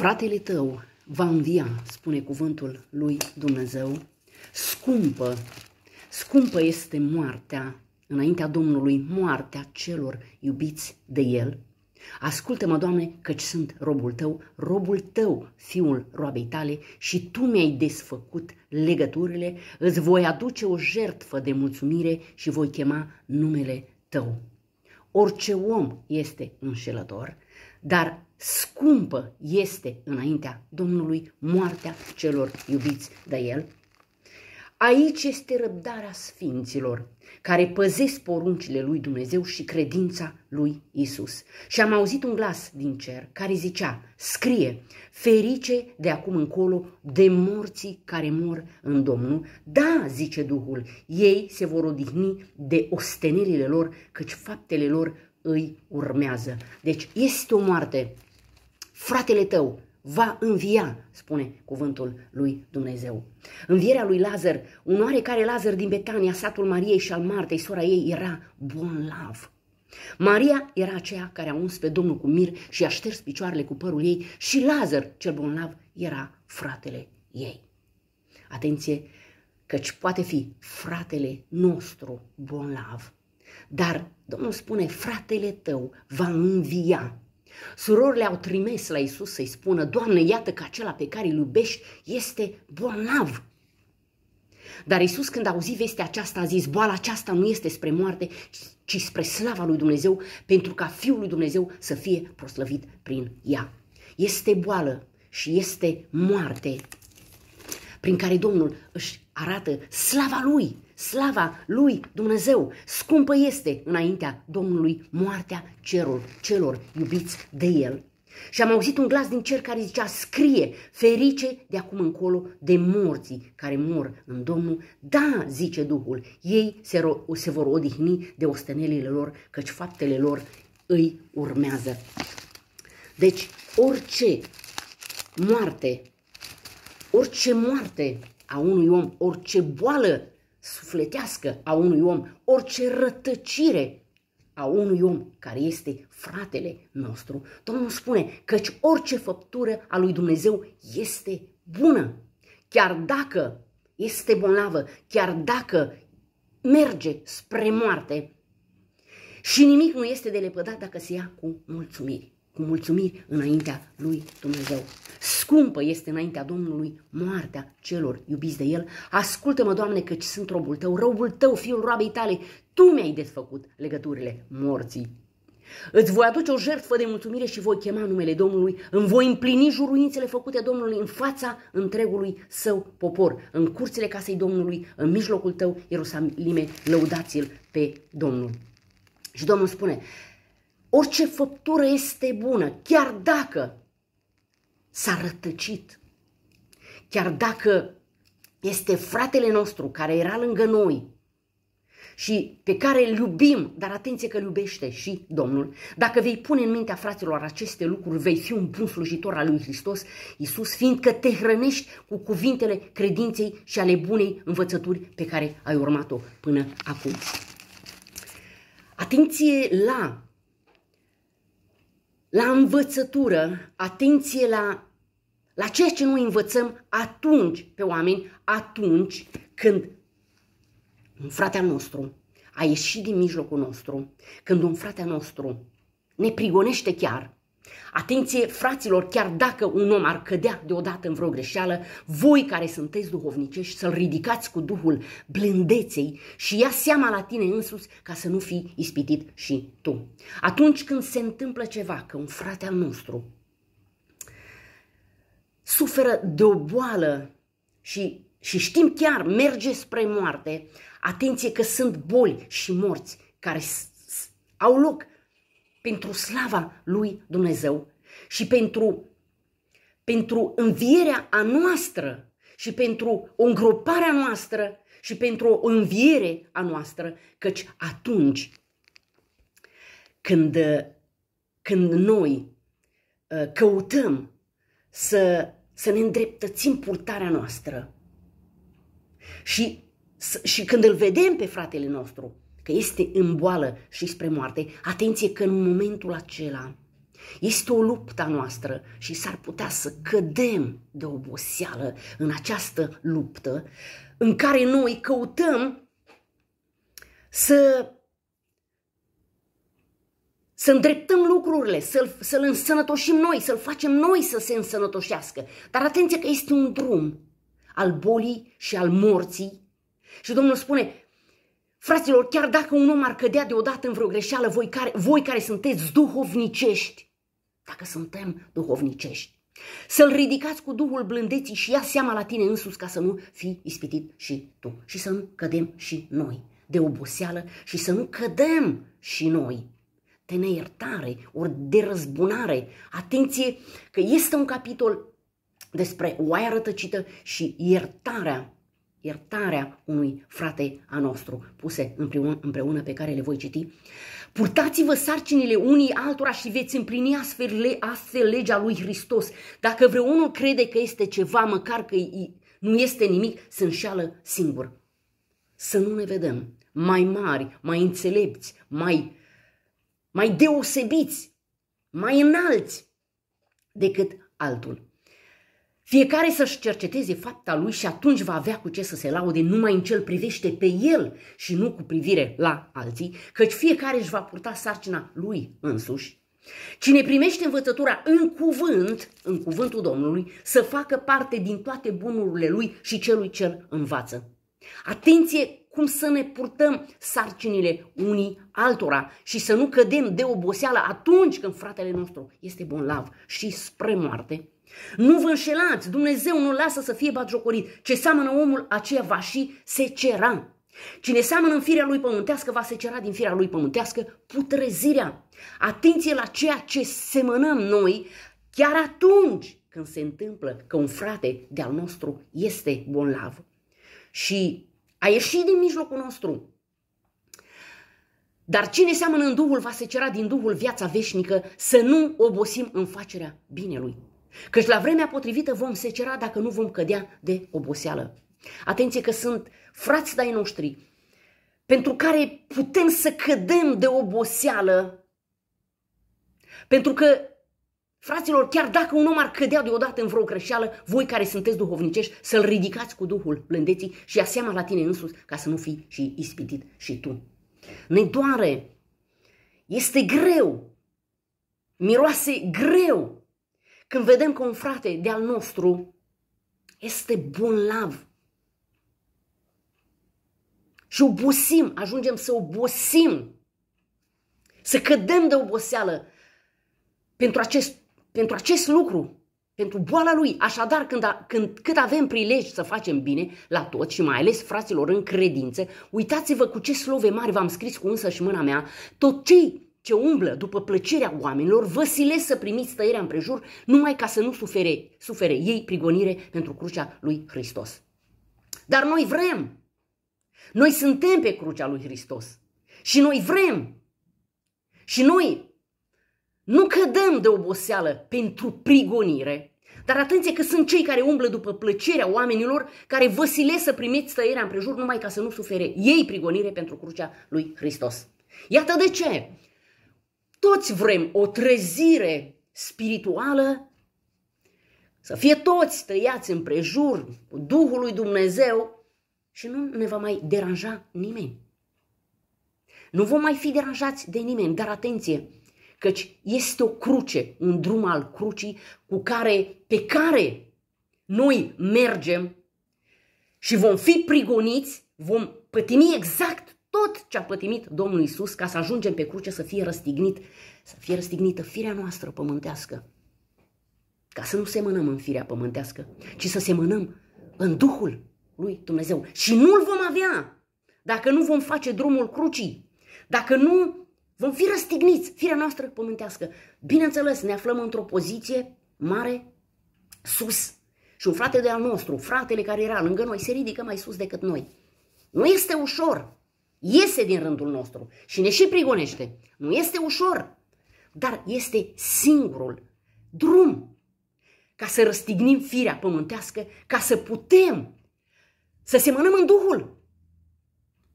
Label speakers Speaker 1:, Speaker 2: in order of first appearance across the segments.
Speaker 1: Fratele tău va învia, spune cuvântul lui Dumnezeu, scumpă, scumpă este moartea înaintea Domnului, moartea celor iubiți de El. Ascultă-mă, Doamne, căci sunt robul Tău, robul Tău, fiul roabei Tale, și Tu mi-ai desfăcut legăturile, îți voi aduce o jertfă de mulțumire și voi chema numele Tău. Orice om este înșelător, dar scumpă este înaintea Domnului moartea celor iubiți de El? Aici este răbdarea sfinților, care păzesc poruncile lui Dumnezeu și credința lui Isus. Și am auzit un glas din cer care zicea, scrie, ferice de acum încolo de morții care mor în Domnul. Da, zice Duhul, ei se vor odihni de ostenirile lor, căci faptele lor îi urmează. Deci este o moarte. Fratele tău va învia, spune cuvântul lui Dumnezeu. Învierea lui Lazar, un oarecare Lazar din Betania, satul Mariei și al Martei, sora ei, era bolnav. Maria era aceea care a uns pe Domnul cu mir și a șters picioarele cu părul ei și Lazar, cel bolnav, era fratele ei. Atenție, căci poate fi fratele nostru bolnav dar Domnul spune, fratele tău va învia. Surorile au trimis la Isus să-i spună, Doamne, iată că acela pe care îl iubești este bolnav. Dar Isus când a auzit vestea aceasta a zis, boala aceasta nu este spre moarte, ci spre slava lui Dumnezeu, pentru ca Fiul lui Dumnezeu să fie proslăvit prin ea. Este boală și este moarte prin care Domnul își arată slava lui, slava lui Dumnezeu. Scumpă este înaintea Domnului moartea cerul, celor iubiți de el. Și am auzit un glas din cer care zicea, scrie, ferice de acum încolo de morții care mor în Domnul. Da, zice Duhul, ei se, ro- se vor odihni de ostenelile lor, căci faptele lor îi urmează. Deci, orice moarte, orice moarte a unui om, orice boală sufletească a unui om, orice rătăcire a unui om care este fratele nostru, Domnul spune căci orice făptură a lui Dumnezeu este bună. Chiar dacă este bolnavă, chiar dacă merge spre moarte și nimic nu este de lepădat dacă se ia cu mulțumiri cu mulțumiri înaintea lui Dumnezeu. Scumpă este înaintea Domnului moartea celor iubiți de El. Ascultă-mă, Doamne, căci sunt robul Tău, robul Tău, fiul roabei Tale. Tu mi-ai desfăcut legăturile morții. Îți voi aduce o jertfă de mulțumire și voi chema numele Domnului, îmi voi împlini juruințele făcute Domnului în fața întregului său popor, în curțile casei Domnului, în mijlocul tău, Ierusalime, lăudați-l pe Domnul. Și Domnul spune, Orice făptură este bună, chiar dacă s-a rătăcit, chiar dacă este fratele nostru care era lângă noi și pe care îl iubim, dar atenție că îl iubește și Domnul, dacă vei pune în mintea fraților aceste lucruri, vei fi un bun slujitor al lui Hristos, Iisus, fiindcă te hrănești cu cuvintele credinței și ale bunei învățături pe care ai urmat-o până acum. Atenție la la învățătură, atenție la, la ceea ce noi învățăm atunci pe oameni, atunci când un frate nostru a ieșit din mijlocul nostru, când un frate nostru ne prigonește chiar, Atenție, fraților, chiar dacă un om ar cădea deodată în vreo greșeală, voi care sunteți duhovnicești să-l ridicați cu duhul blândeței și ia seama la tine însuți ca să nu fii ispitit și tu. Atunci când se întâmplă ceva, că un frate al nostru suferă de o boală și, și știm chiar, merge spre moarte, atenție că sunt boli și morți care au loc pentru slava lui Dumnezeu și pentru, pentru învierea a noastră și pentru o noastră și pentru o înviere a noastră, căci atunci când, când noi ă, căutăm să, să ne îndreptățim purtarea noastră și, și când îl vedem pe fratele nostru că este în boală și spre moarte, atenție că în momentul acela este o luptă noastră și s-ar putea să cădem de oboseală în această luptă în care noi căutăm să să îndreptăm lucrurile, să-l, să-l însănătoșim noi, să-l facem noi să se însănătoșească. Dar atenție că este un drum al bolii și al morții. Și Domnul spune, Fraților, chiar dacă un om ar cădea deodată în vreo greșeală, voi care, voi care sunteți duhovnicești, dacă suntem duhovnicești, să-l ridicați cu Duhul blândeții și ia seama la tine însuți ca să nu fii ispitit și tu. Și să nu cădem și noi de oboseală și să nu cădem și noi de neiertare, ori de răzbunare. Atenție că este un capitol despre oaia rătăcită și iertarea iertarea unui frate a nostru puse împreună pe care le voi citi. Purtați-vă sarcinile unii altora și veți împlini astfel, astfel legea lui Hristos. Dacă vreunul crede că este ceva, măcar că nu este nimic, se înșeală singur. Să nu ne vedem mai mari, mai înțelepți, mai, mai deosebiți, mai înalți decât altul. Fiecare să-și cerceteze fapta lui și atunci va avea cu ce să se laude numai în cel privește pe el și nu cu privire la alții, căci fiecare își va purta sarcina lui însuși. Cine primește învățătura în cuvânt, în cuvântul Domnului, să facă parte din toate bunurile lui și celui cel învață. Atenție cum să ne purtăm sarcinile unii altora și să nu cădem de oboseală atunci când fratele nostru este bolnav și spre moarte nu vă înșelați, Dumnezeu nu lasă să fie batjocorit. Ce seamănă omul, aceea va și secera. Cine seamănă în firea lui pământească, va secera din firea lui pământească putrezirea. Atenție la ceea ce semănăm noi chiar atunci când se întâmplă că un frate de-al nostru este bolnav și a ieșit din mijlocul nostru. Dar cine seamănă în Duhul va secera din Duhul viața veșnică să nu obosim în facerea binelui. Căci la vremea potrivită vom secera dacă nu vom cădea de oboseală. Atenție că sunt frați dai noștri pentru care putem să cădem de oboseală. Pentru că, fraților, chiar dacă un om ar cădea deodată în vreo greșeală, voi care sunteți duhovnicești, să-l ridicați cu Duhul blândeții și ia seama la tine însuți ca să nu fii și ispitit și tu. Ne doare, este greu, miroase greu când vedem că un frate de-al nostru este lav. și obosim, ajungem să obosim, să cădem de oboseală pentru acest, pentru acest lucru, pentru boala lui. Așadar, când, a, când, cât avem prilej să facem bine la toți și mai ales fraților în credință, uitați-vă cu ce slove mari v-am scris cu însă și mâna mea, tot cei ce umblă după plăcerea oamenilor, vă silesc să primiți tăierea împrejur numai ca să nu sufere, sufere ei prigonire pentru crucea lui Hristos. Dar noi vrem! Noi suntem pe crucea lui Hristos. Și noi vrem! Și noi nu cădem de oboseală pentru prigonire, dar atenție că sunt cei care umblă după plăcerea oamenilor care vă silesc să primiți tăierea împrejur numai ca să nu sufere ei prigonire pentru crucea lui Hristos. Iată de ce toți vrem o trezire spirituală, să fie toți tăiați împrejur cu Duhul lui Dumnezeu și nu ne va mai deranja nimeni. Nu vom mai fi deranjați de nimeni, dar atenție, căci este o cruce, un drum al crucii cu care, pe care noi mergem și vom fi prigoniți, vom pătimi exact tot ce a pătimit Domnul Isus ca să ajungem pe cruce să fie răstignit, să fie răstignită firea noastră pământească. Ca să nu semănăm în firea pământească, ci să semănăm în Duhul lui Dumnezeu. Și nu-l vom avea dacă nu vom face drumul crucii, dacă nu vom fi răstigniți, firea noastră pământească. Bineînțeles, ne aflăm într-o poziție mare, sus. Și un frate de al nostru, fratele care era lângă noi, se ridică mai sus decât noi. Nu este ușor, iese din rândul nostru și ne și prigonește. Nu este ușor, dar este singurul drum ca să răstignim firea pământească, ca să putem să semănăm în Duhul.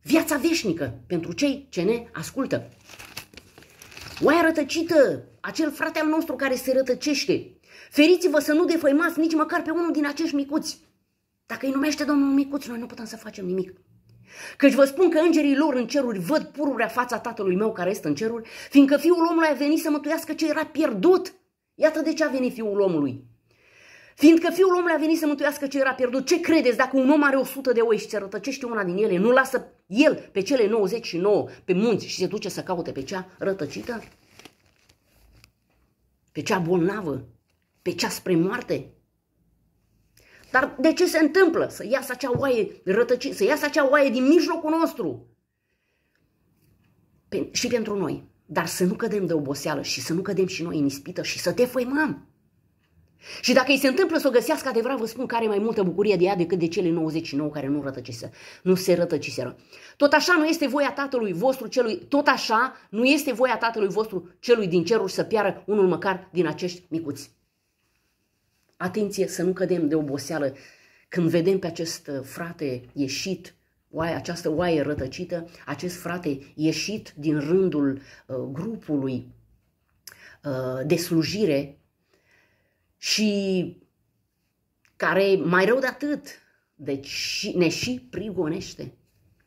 Speaker 1: Viața veșnică pentru cei ce ne ascultă. Oaia rătăcită, acel frate al nostru care se rătăcește. Feriți-vă să nu defăimați nici măcar pe unul din acești micuți. Dacă îi numește Domnul micuți, noi nu putem să facem nimic. Căci vă spun că îngerii lor în ceruri văd pururea fața tatălui meu care este în ceruri, fiindcă fiul omului a venit să mântuiască ce era pierdut. Iată de ce a venit fiul omului. Fiindcă fiul omului a venit să mântuiască ce era pierdut, ce credeți dacă un om are 100 de oi și se rătăcește una din ele, nu lasă el pe cele 99 pe munți și se duce să caute pe cea rătăcită? Pe cea bolnavă? Pe cea spre moarte? Dar de ce se întâmplă să iasă acea oaie rătăcită, să iasă acea oaie din mijlocul nostru? Pe, și pentru noi. Dar să nu cădem de oboseală și să nu cădem și noi în ispită și să te făimăm. Și dacă îi se întâmplă să o găsească adevărat, vă spun că are mai multă bucurie de ea decât de cele 99 care nu, rătăcise, nu se rătăciseră. Tot așa nu este voia tatălui vostru celui, tot așa nu este voia tatălui vostru celui din ceruri să piară unul măcar din acești micuți. Atenție să nu cădem de oboseală când vedem pe acest uh, frate ieșit, oaie, această oaie rătăcită, acest frate ieșit din rândul uh, grupului uh, de slujire și care mai rău de atât, deci ne și prigonește.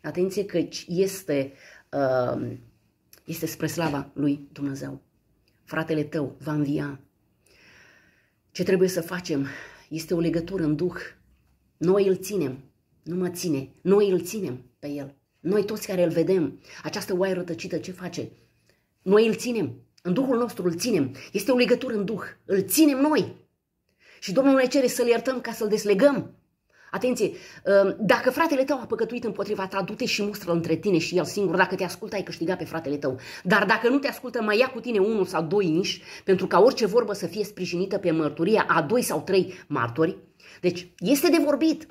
Speaker 1: Atenție că este, uh, este spre slava lui Dumnezeu. Fratele tău va învia ce trebuie să facem este o legătură în Duh. Noi îl ținem, nu mă ține, noi îl ținem pe el. Noi toți care îl vedem, această oaie rătăcită ce face? Noi îl ținem, în Duhul nostru îl ținem. Este o legătură în Duh, îl ținem noi. Și Domnul ne cere să-l iertăm ca să-l deslegăm Atenție, um, dacă fratele tău a păcătuit împotriva ta, du-te și mustră între tine și el singur. Dacă te ascultă, ai câștigat pe fratele tău. Dar dacă nu te ascultă, mai ia cu tine unul sau doi inși, pentru ca orice vorbă să fie sprijinită pe mărturia a doi sau trei martori. Deci, este de vorbit.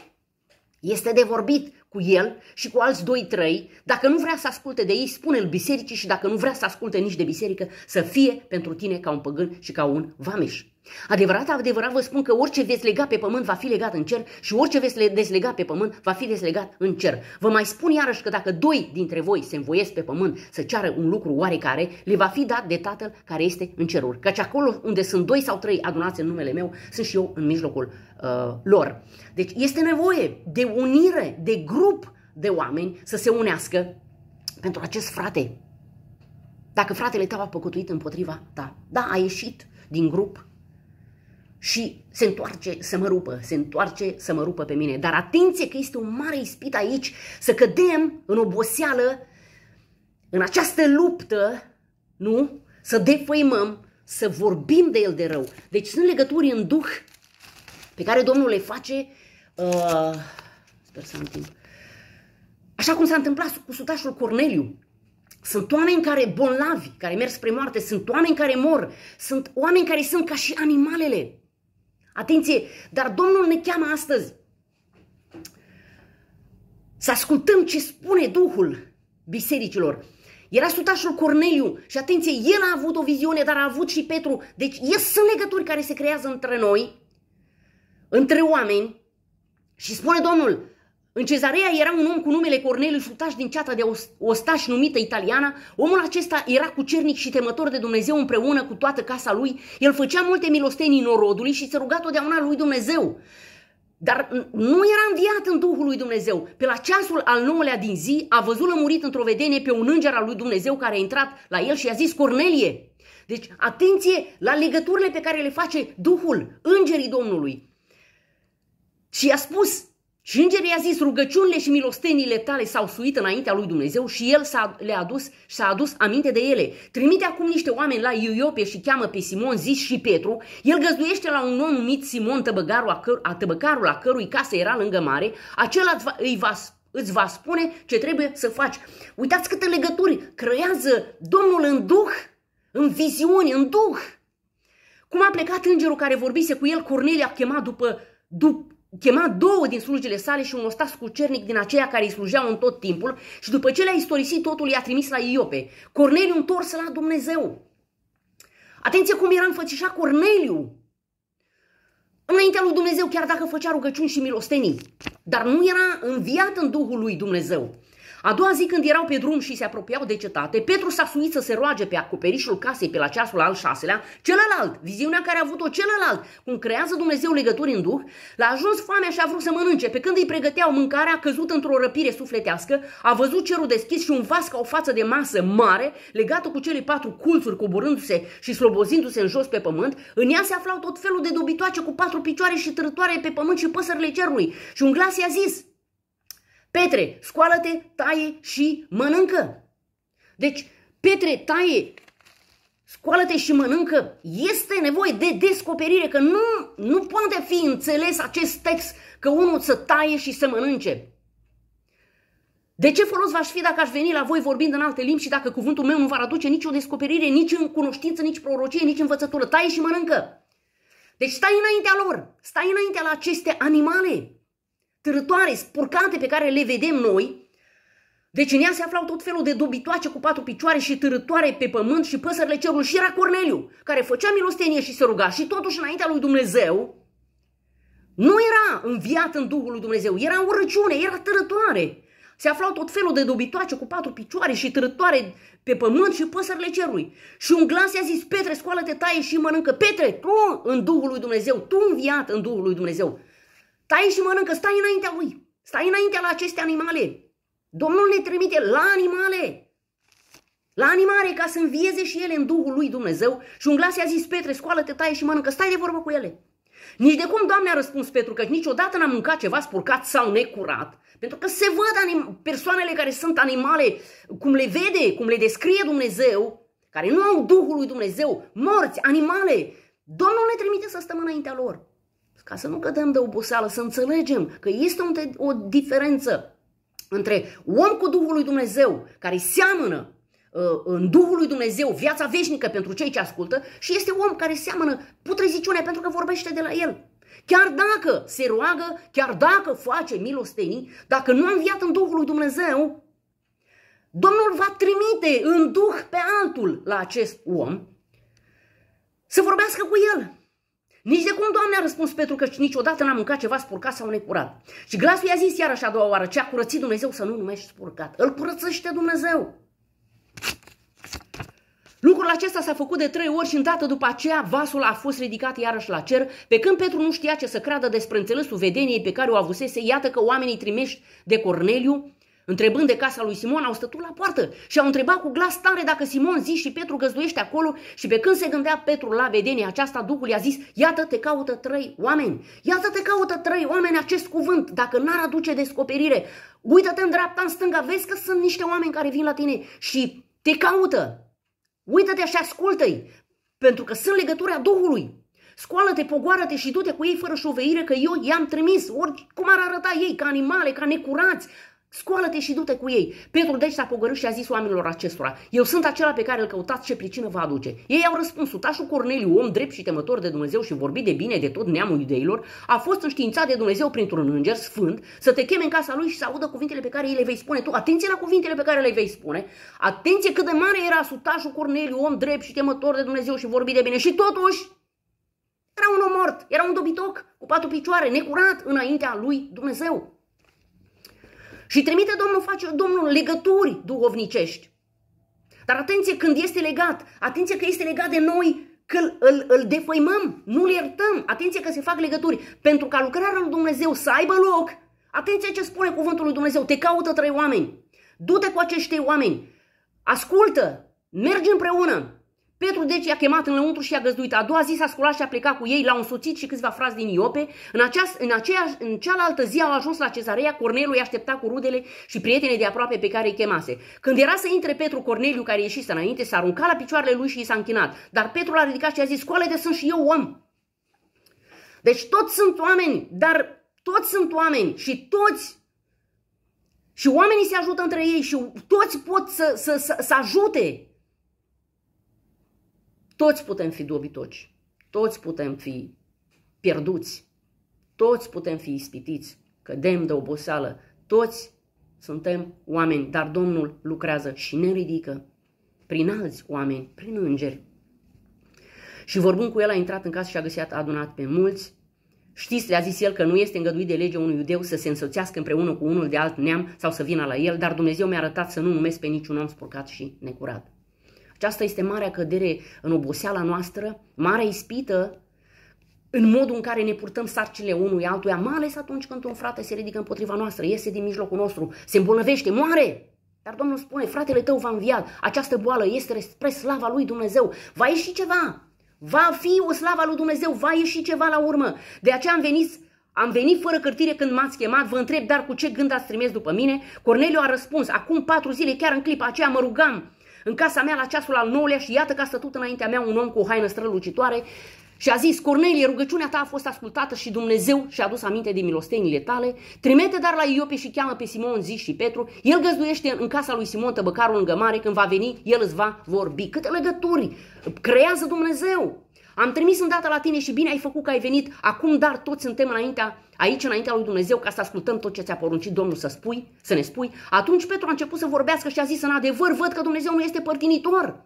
Speaker 1: Este de vorbit cu el și cu alți doi, trei. Dacă nu vrea să asculte de ei, spune-l bisericii și dacă nu vrea să asculte nici de biserică, să fie pentru tine ca un păgân și ca un vameș. Adevărat, adevărat vă spun că orice veți lega pe pământ va fi legat în cer și orice veți deslega pe pământ va fi deslegat în cer. Vă mai spun iarăși că dacă doi dintre voi se învoiesc pe pământ să ceară un lucru oarecare, le va fi dat de Tatăl care este în ceruri. Căci acolo unde sunt doi sau trei adunați în numele meu, sunt și eu în mijlocul uh, lor. Deci este nevoie de unire, de grup de oameni să se unească pentru acest frate. Dacă fratele tău a păcătuit împotriva ta, da, a ieșit din grup, și se întoarce să mă rupă, se întoarce să mă rupă pe mine. Dar atenție că este un mare ispit aici să cădem în oboseală, în această luptă, nu? Să defăimăm, să vorbim de el de rău. Deci sunt legături în duh pe care Domnul le face, uh, sper să am timp, așa cum s-a întâmplat cu sutașul Corneliu. Sunt oameni care bolnavi, care merg spre moarte, sunt oameni care mor, sunt oameni care sunt ca și animalele. Atenție, dar Domnul ne cheamă astăzi să ascultăm ce spune Duhul bisericilor. Era sutașul Corneliu și atenție, el a avut o viziune, dar a avut și Petru. Deci e, sunt legături care se creează între noi, între oameni și spune Domnul, în cezarea era un om cu numele Corneliu sutaș din ceata de ostaș numită italiana. Omul acesta era cucernic și temător de Dumnezeu împreună cu toată casa lui. El făcea multe milostenii norodului și se ruga totdeauna lui Dumnezeu. Dar nu era înviat în Duhul lui Dumnezeu. Pe la ceasul al nouălea din zi a văzut lămurit într-o vedenie pe un înger al lui Dumnezeu care a intrat la el și a zis Cornelie. Deci atenție la legăturile pe care le face Duhul, îngerii Domnului. Și a spus, și îngerii i-a zis, rugăciunile și milostenile tale s-au suit înaintea lui Dumnezeu și el s-a, le-a adus și s-a adus aminte de ele. Trimite acum niște oameni la Iuiope și cheamă pe Simon, zis și Petru. El găzduiește la un om numit Simon, tăbăgarul a, căr- a tăbăcarul a cărui casă era lângă mare. Acela îți va, îi va îți va spune ce trebuie să faci. Uitați câte legături creează Domnul în duh, în viziuni, în duh. Cum a plecat îngerul care vorbise cu el, Cornelia a chemat după, după chema două din slujile sale și un cu cernic din aceia care îi slujeau în tot timpul și după ce le-a istorisit totul i-a trimis la Iope. Corneliu întors la Dumnezeu. Atenție cum era înfățișat Corneliu înaintea lui Dumnezeu, chiar dacă făcea rugăciuni și milostenii. Dar nu era înviat în Duhul lui Dumnezeu. A doua zi când erau pe drum și se apropiau de cetate, Petru s-a suit să se roage pe acoperișul casei pe la ceasul al șaselea, celălalt, viziunea care a avut-o celălalt, cum creează Dumnezeu legături în duh, l-a ajuns foamea și a vrut să mănânce. Pe când îi pregăteau mâncarea, a căzut într-o răpire sufletească, a văzut cerul deschis și un vas ca o față de masă mare, legată cu cele patru culțuri coborându-se și slobozindu-se în jos pe pământ, în ea se aflau tot felul de dobitoace cu patru picioare și trătoare pe pământ și păsările cerului. Și un glas i-a zis, Petre, scoală-te, taie și mănâncă. Deci, Petre, taie, scoală-te și mănâncă. Este nevoie de descoperire, că nu, nu poate fi înțeles acest text că unul să taie și să mănânce. De ce folos v-aș fi dacă aș veni la voi vorbind în alte limbi și dacă cuvântul meu nu va aduce nicio descoperire, nici în cunoștință, nici prorocie, nici învățătură? Taie și mănâncă! Deci stai înaintea lor, stai înaintea la aceste animale târătoare, spurcante pe care le vedem noi, deci în ea se aflau tot felul de dobitoace cu patru picioare și târătoare pe pământ și păsările cerului și era Corneliu, care făcea milostenie și se ruga și totuși înaintea lui Dumnezeu nu era înviat în Duhul lui Dumnezeu, era urăciune, era târătoare. Se aflau tot felul de dobitoace cu patru picioare și târătoare pe pământ și păsările cerului. Și un glas i-a zis, Petre, scoală-te, taie și mănâncă. Petre, tu în Duhul lui Dumnezeu, tu înviat în Duhul lui Dumnezeu, Stai și mănâncă, stai înaintea lui. Stai înaintea la aceste animale. Domnul ne trimite la animale. La animale ca să învieze și ele în Duhul lui Dumnezeu. Și un glas i-a zis, Petre, scoală-te, taie și mănâncă, stai de vorbă cu ele. Nici de cum, Doamne, a răspuns Petru, că niciodată n-am mâncat ceva spurcat sau necurat. Pentru că se văd anim- persoanele care sunt animale, cum le vede, cum le descrie Dumnezeu, care nu au Duhul lui Dumnezeu, morți, animale. Domnul ne trimite să stăm înaintea lor. Ca să nu cădem de oboseală, să înțelegem că este o, o diferență între om cu Duhul lui Dumnezeu, care seamănă uh, în Duhul lui Dumnezeu, viața veșnică pentru cei ce ascultă și este om care seamănă putreziciunea pentru că vorbește de la el. Chiar dacă se roagă, chiar dacă face milostenii, dacă nu a înviat în Duhul lui Dumnezeu, Domnul va trimite în Duh pe altul la acest om să vorbească cu el. Nici de cum, Doamne, a răspuns Petru că niciodată n-a mâncat ceva spurcat sau necurat. Și glasul i-a zis iarăși a doua oară, ce a curățit Dumnezeu să nu numești spurcat. Îl curățește Dumnezeu. Lucrul acesta s-a făcut de trei ori și îndată după aceea vasul a fost ridicat iarăși la cer, pe când Petru nu știa ce să creadă despre înțelesul vedeniei pe care o avusese, iată că oamenii trimești de Corneliu Întrebând de casa lui Simon, au stătut la poartă și au întrebat cu glas tare dacă Simon zi și Petru găzduiește acolo și pe când se gândea Petru la vedenie aceasta, Duhul i-a zis, iată te caută trei oameni, iată te caută trei oameni acest cuvânt, dacă n-ar aduce descoperire, uită-te în dreapta, în stânga, vezi că sunt niște oameni care vin la tine și te caută, uită-te și ascultă-i, pentru că sunt legătura Duhului, Scoală-te, pogoară-te și du-te cu ei fără șoveire că eu i-am trimis, oricum ar arăta ei, ca animale, ca necurați, Scoală-te și du-te cu ei. Petru deci s-a pogărât și a zis oamenilor acestora, eu sunt acela pe care îl căutați ce pricină va aduce. Ei au răspuns, tașul Corneliu, om drept și temător de Dumnezeu și vorbit de bine de tot neamul iudeilor, a fost înștiințat de Dumnezeu printr-un înger sfânt să te cheme în casa lui și să audă cuvintele pe care îi le vei spune tu. Atenție la cuvintele pe care le vei spune. Atenție cât de mare era sutașul Corneliu, om drept și temător de Dumnezeu și vorbit de bine. Și totuși, era un om mort, era un dobitoc cu patru picioare, necurat înaintea lui Dumnezeu. Și trimite Domnul, face Domnul legături duhovnicești. Dar atenție când este legat, atenție că este legat de noi, că îl, îl defăimăm, nu-l iertăm. Atenție că se fac legături. Pentru ca lucrarea lui Dumnezeu să aibă loc, atenție ce spune cuvântul lui Dumnezeu. Te caută trei oameni. Du-te cu acești oameni. Ascultă. Mergi împreună. Petru deci i-a chemat înăuntru și i-a găzduit. A doua zi s-a sculat și a plecat cu ei, l-au însoțit și câțiva frați din Iope. În, aceas, în, aceeași, în cealaltă zi au ajuns la cezarea, Corneliu i-a așteptat cu rudele și prietenii de aproape pe care îi chemase. Când era să intre Petru, Corneliu, care ieșise înainte, s-a aruncat la picioarele lui și i s-a închinat. Dar Petru l-a ridicat și a zis, scoale de sunt și eu om. Deci toți sunt oameni, dar toți sunt oameni și toți și oamenii se ajută între ei și toți pot să, să, să, să ajute toți putem fi dobitoci, toți putem fi pierduți, toți putem fi ispitiți, cădem de oboseală, toți suntem oameni, dar Domnul lucrează și ne ridică prin alți oameni, prin îngeri. Și vorbând cu el a intrat în casă și a găsit adunat pe mulți. Știți, le-a zis el că nu este îngăduit de lege unui iudeu să se însoțească împreună cu unul de alt neam sau să vină la el, dar Dumnezeu mi-a arătat să nu numesc pe niciun om spurcat și necurat. Aceasta este marea cădere în oboseala noastră, marea ispită în modul în care ne purtăm sarcile unui altuia, mai ales atunci când un frate se ridică împotriva noastră, iese din mijlocul nostru, se îmbolnăvește, moare. Dar Domnul spune, fratele tău va înviat. această boală este spre slava lui Dumnezeu, va ieși ceva, va fi o slava lui Dumnezeu, va ieși ceva la urmă. De aceea am venit am venit fără cărtire când m-ați chemat, vă întreb, dar cu ce gând ați trimis după mine? Corneliu a răspuns, acum patru zile, chiar în clipa aceea mă rugam în casa mea la ceasul al nouălea și iată că a stătut înaintea mea un om cu o haină strălucitoare și a zis, Cornelie, rugăciunea ta a fost ascultată și Dumnezeu și-a adus aminte de milostenile tale, trimite dar la Iope și cheamă pe Simon Zi și Petru, el găzduiește în casa lui Simon tăbăcarul lângă mare, când va veni, el îți va vorbi. Câte legături creează Dumnezeu! Am trimis dată la tine și bine ai făcut că ai venit. Acum, dar, toți suntem înaintea, aici, înaintea lui Dumnezeu, ca să ascultăm tot ce ți-a poruncit Domnul să spui, să ne spui. Atunci Petru a început să vorbească și a zis în adevăr, văd că Dumnezeu nu este părtinitor.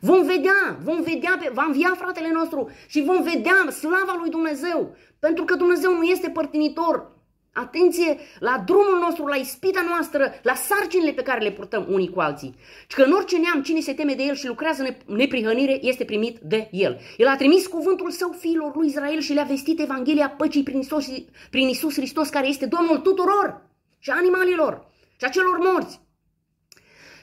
Speaker 1: Vom vedea, vom vedea, pe, va învia fratele nostru și vom vedea slava lui Dumnezeu, pentru că Dumnezeu nu este părtinitor. Atenție la drumul nostru, la ispita noastră, la sarcinile pe care le purtăm unii cu alții. Și că în orice neam, cine se teme de el și lucrează neprihănire, este primit de el. El a trimis cuvântul său fiilor lui Israel și le-a vestit Evanghelia păcii prin Isus, prin Isus Hristos, care este Domnul tuturor și animalilor și a celor morți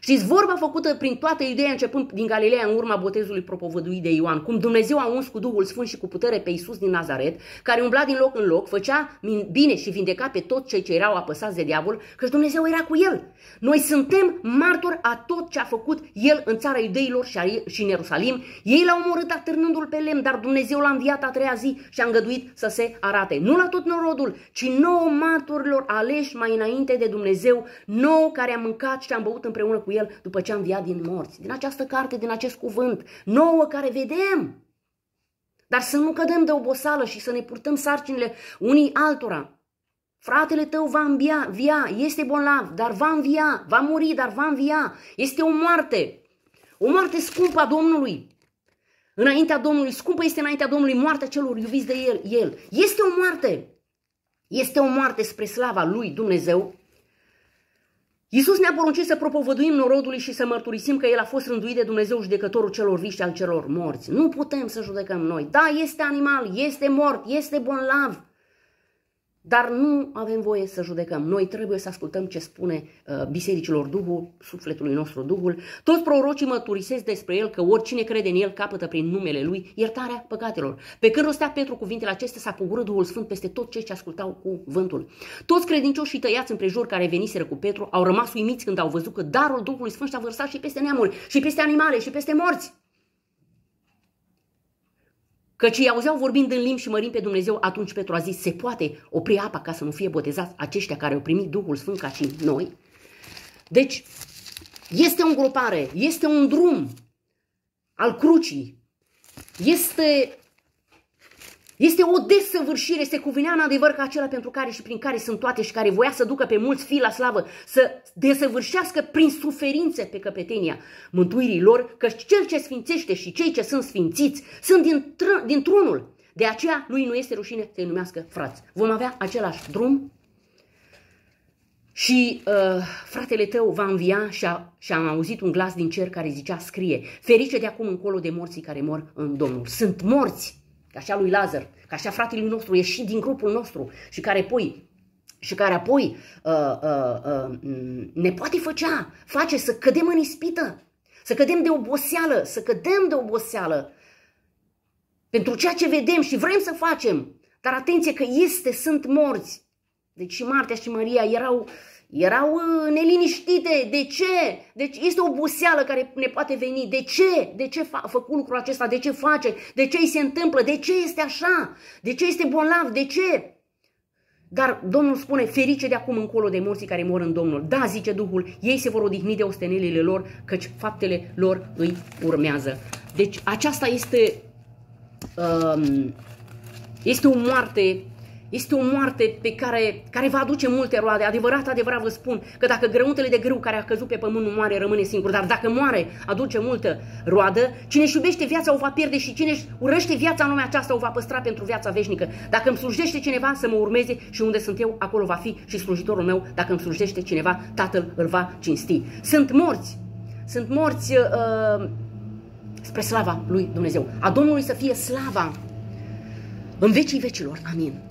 Speaker 1: Știți, vorba făcută prin toată ideea începând din Galileea în urma botezului propovăduit de Ioan, cum Dumnezeu a uns cu Duhul Sfânt și cu putere pe Iisus din Nazaret, care umbla din loc în loc, făcea bine și vindeca pe tot cei ce erau apăsați de diavol, că Dumnezeu era cu el. Noi suntem martori a tot ce a făcut el în țara iudeilor și în Ierusalim. Ei l-au omorât atârnându-l pe lemn, dar Dumnezeu l-a înviat a treia zi și a îngăduit să se arate. Nu la tot norodul, ci nouă martorilor aleși mai înainte de Dumnezeu, nouă care am mâncat și am băut împreună cu cu el după ce am viat din morți. Din această carte, din acest cuvânt, nouă care vedem. Dar să nu cădem de oboseală și să ne purtăm sarcinile unii altora. Fratele tău va învia, via, este bolnav, dar va învia, va muri, dar va învia. Este o moarte, o moarte scumpă a Domnului. Înaintea Domnului, scumpă este înaintea Domnului moartea celor iubiți de el. el. Este o moarte, este o moarte spre slava lui Dumnezeu Iisus ne-a poruncit să propovăduim norodului și să mărturisim că El a fost rânduit de Dumnezeu judecătorul celor viști al celor morți. Nu putem să judecăm noi. Da, este animal, este mort, este bolnav, dar nu avem voie să judecăm. Noi trebuie să ascultăm ce spune uh, bisericilor Duhul, sufletului nostru Duhul. Toți prorocii mărturisesc despre el că oricine crede în el capătă prin numele lui iertarea păcatelor. Pe când rostea Petru cuvintele acestea, s-a pogurât Duhul Sfânt peste tot cei ce ascultau cu vântul. Toți credincioșii tăiați împrejur care veniseră cu Petru au rămas uimiți când au văzut că darul Duhului Sfânt și a vărsat și peste neamuri, și peste animale, și peste morți. Căci îi auzeau vorbind în limbi și mărind pe Dumnezeu, atunci Petru a zis, se poate opri apa ca să nu fie botezați aceștia care au primit Duhul Sfânt ca și noi? Deci, este o îngropare, este un drum al crucii, este este o desăvârșire, se cuvinea în adevăr ca acela pentru care și prin care sunt toate și care voia să ducă pe mulți fii la slavă, să desăvârșească prin suferințe pe căpetenia mântuirii lor, că cel ce sfințește și cei ce sunt sfințiți sunt din, tr- tronul. De aceea lui nu este rușine să-i numească frați. Vom avea același drum și uh, fratele tău va învia și, a, și am auzit un glas din cer care zicea, scrie, ferice de acum încolo de morții care mor în Domnul. Sunt morți ca și a lui Lazar, ca și a fratelui nostru ieșit din grupul nostru și care apoi și care apoi uh, uh, uh, ne poate făcea, face să cădem în ispită, să cădem de oboseală, să cădem de oboseală pentru ceea ce vedem și vrem să facem. Dar atenție că este, sunt morți. Deci și Martea și Maria erau uh, erau uh, neliniștite. De ce? Deci este o buseală care ne poate veni. De ce? De ce fa- făcut lucrul acesta? De ce face? De ce îi se întâmplă? De ce este așa? De ce este bolnav? De ce? Dar Domnul spune, ferice de acum încolo de morții care mor în Domnul. Da, zice Duhul, ei se vor odihni de ostenelile lor, căci faptele lor îi urmează. Deci aceasta este, um, este o moarte este o moarte pe care, care va aduce multe roade. Adevărat, adevărat vă spun că dacă grăuntele de grâu care a căzut pe pământ nu moare, rămâne singur. Dar dacă moare, aduce multă roadă. Cine își iubește viața o va pierde și cine își urăște viața în lumea aceasta o va păstra pentru viața veșnică. Dacă îmi slujește cineva să mă urmeze și unde sunt eu, acolo va fi și slujitorul meu. Dacă îmi slujește cineva, tatăl îl va cinsti. Sunt morți. Sunt morți uh, spre slava lui Dumnezeu. A Domnului să fie slava în vecii vecilor. Amin.